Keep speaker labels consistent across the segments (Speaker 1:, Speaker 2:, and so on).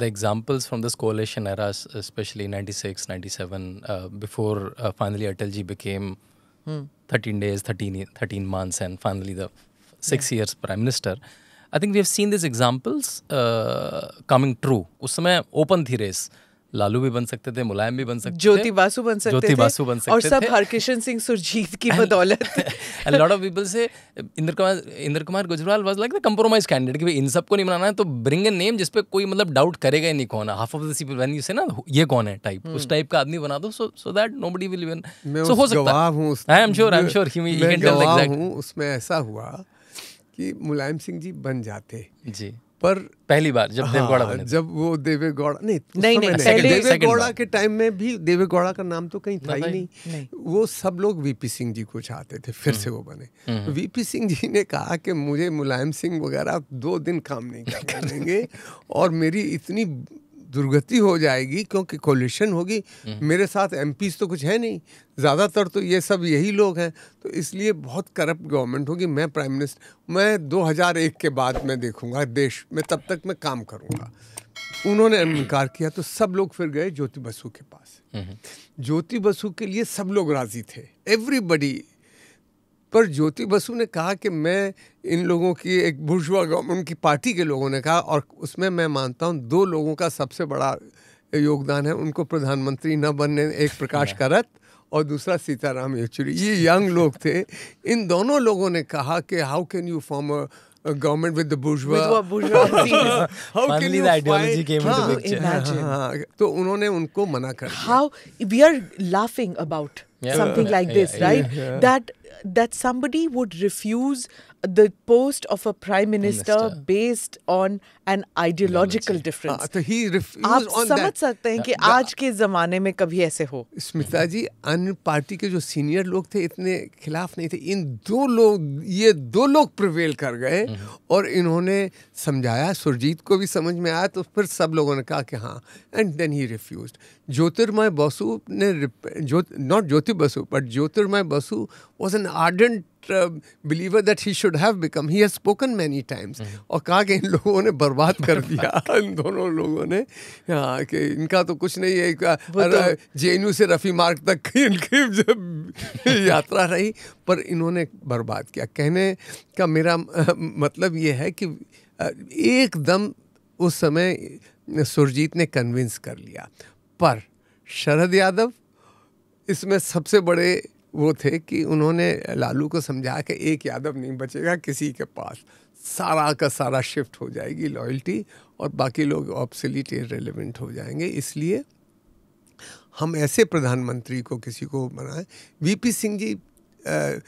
Speaker 1: the examples from this coalition era, especially 96, 97, uh, before uh, finally Atalji became hmm. 13 days, 13, 13 months, and finally the six yeah. years prime minister. I think we have seen these examples uh, coming true. उस समय open race. Lalu भी बन सकते थे मुलायम भी बन सकते ज्योति बासु बन सकते ज्योति बासु बन सकते और सब
Speaker 2: हरकिशन सिंह सुरजीत की बदौलत
Speaker 1: लॉट ऑफ पीपल से Indra Kumar Indra Kumar Gujral was like the compromise candidate की इन सबको नहीं बनाना है तो ब्रिंग ए नेम जिसपे कोई मतलब डाउट करेगा ही नहीं कौन है half of the people when you say ना ये कौन है टाइप hmm. उस टाइप का आदमी बना दो so so that buddy will even so हो सकता है I am sure I am sure he can tell exact
Speaker 2: उसमें ऐसा हुआ कि मुलायम सिंह जी बन जाते जी
Speaker 1: पर पहली बार जब हाँ, देवगौड़ा बने
Speaker 2: जब वो देवे गौड़ा नहीं नहीं नहीं, नहीं देवे गौड़ा के टाइम में भी देवे गौड़ा का नाम तो कहीं था ही मतलब नहीं, नहीं वो सब लोग वीपी सिंह जी को चाहते थे फिर हम्म। से वो बने वीपी हम्म। सिंह जी ने कहा कि मुझे मुलायम सिंह वगैरह दो दिन काम नहीं करेंगे और मेरी इतनी दुर्गति हो जाएगी क्योंकि कोलिशन होगी हम्म। मेरे साथ एम तो कुछ है नहीं ज़्यादातर तो ये सब यही लोग हैं तो इसलिए बहुत करप्ट गवर्नमेंट होगी मैं प्राइम मिनिस्टर मैं 2001 के बाद मैं देखूंगा देश में तब तक मैं काम करूंगा उन्होंने इनकार किया तो सब लोग फिर गए ज्योति बसु के पास हम्म। ज्योति बसु के लिए सब लोग राज़ी थे एवरीबडी पर ज्योति बसु ने कहा कि मैं इन लोगों की एक बुर्जुआ गवर्नमेंट की पार्टी के लोगों ने कहा और उसमें मैं मानता हूँ दो लोगों का सबसे बड़ा योगदान है उनको प्रधानमंत्री न बनने एक प्रकाश करत और दूसरा सीताराम येचुरी ये यंग लोग थे इन दोनों लोगों ने कहा कि how can you form government with तो उन्होंने उनको मना कर how we are laughing about something like this right that that somebody would refuse the post of a prime minister, minister. based on an ideological difference. हाँ, तो आप समझ सकते हैं कि हाँ, आज के जमाने में कभी ऐसे हो स्मिता जी अन्य पार्टी के जो सीनियर लोग थे इतने खिलाफ नहीं थे इन दो लोग ये दो लोग प्रिवेल कर गए हम्म। और इन्होंने समझाया सुरजीत को भी समझ में आया तो फिर सब लोगों ने कहा कि हाँ एंड देन ही रिफ्यूज ज्योतिर्मय बसु ने ज्योत not Jyoti Basu but Jyotirmoy Basu was an ardent believer that he should have become he spoken many times और कहा कि इन लोगों ने बर्बाद कर दिया इन दोनों लोगों ने हाँ कि इनका तो कुछ नहीं है जे एन यू से रफ़ी मार्ग तक इनकी जब यात्रा रही पर इन्होंने बर्बाद किया कहने का मेरा मतलब ये है कि एकदम उस समय सुरजीत ने कन्विंस कर लिया पर शरद यादव इसमें सबसे बड़े वो थे कि उन्होंने लालू को समझाया कि एक यादव नहीं बचेगा किसी के पास सारा का सारा शिफ्ट हो जाएगी लॉयल्टी और बाकी लोग ऑप्सलीट रेलिवेंट हो जाएंगे इसलिए हम ऐसे प्रधानमंत्री को किसी को बनाएं वीपी सिंह जी आ,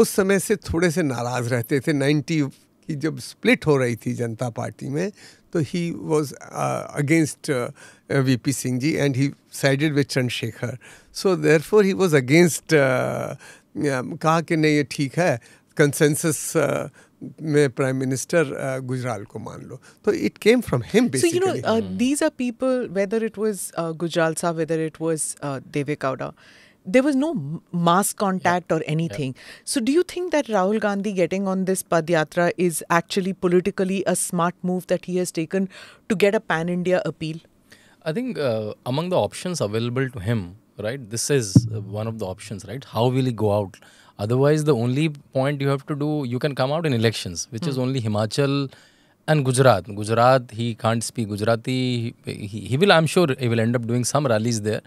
Speaker 2: उस समय से थोड़े से नाराज़ रहते थे नाइन्टी कि जब स्प्लिट हो रही थी जनता पार्टी में तो he was against V P Singh ji and he sided with Chandrashekhar so therefore he was against कहा कि नहीं ये ठीक है कंसेंसस uh, में प्राइम मिनिस्टर गुजराल को मान लो तो it came from him basically these are people whether it was Gujral साहब whether it was Deve Gowda there was no mass contact or anything. So, do you think that Rahul Gandhi getting on this Padyatra is actually politically a smart move that he has taken to get a pan India
Speaker 1: appeal? I think uh, among the options available to him, right, this is uh, one of the options, right? How will he go out? Otherwise, the only point you have to do, you can come out in elections, which hmm. is only Himachal and Gujarat. Gujarat, he can't speak Gujarati. He, he, he will, I'm sure, he will end up doing some rallies there.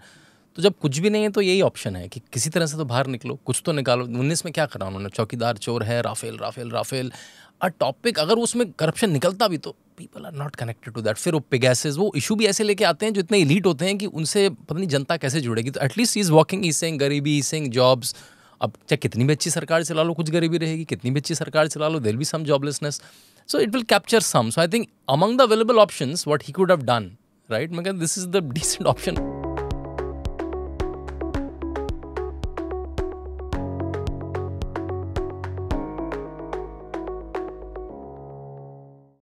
Speaker 1: तो जब कुछ भी नहीं है तो यही option है कि किसी तरह से तो बाहर निकलो कुछ तो निकालो उन्नीस में क्या करा उन्होंने चौकीदार चोर है Rafale Rafale Rafale a topic अगर उसमें करप्शन निकलता भी तो people are not connected to that फिर वो पिगैसेज वो इशू भी ऐसे लेके आते हैं जो इतने इलीट होते हैं कि उनसे पता नहीं जनता कैसे जुड़ेगी तो एटलीस्ट इज़ वॉकिंग ई सेंग गरीबी ई सेंग जॉब्स अब चाहे कितनी भी अच्छी सरकार चला लो कुछ गरीबी रहेगी कितनी भी अच्छी सरकार चला लो there be some joblessness so it will capture some so I think among the available option what he could have done right मैं this is the decent option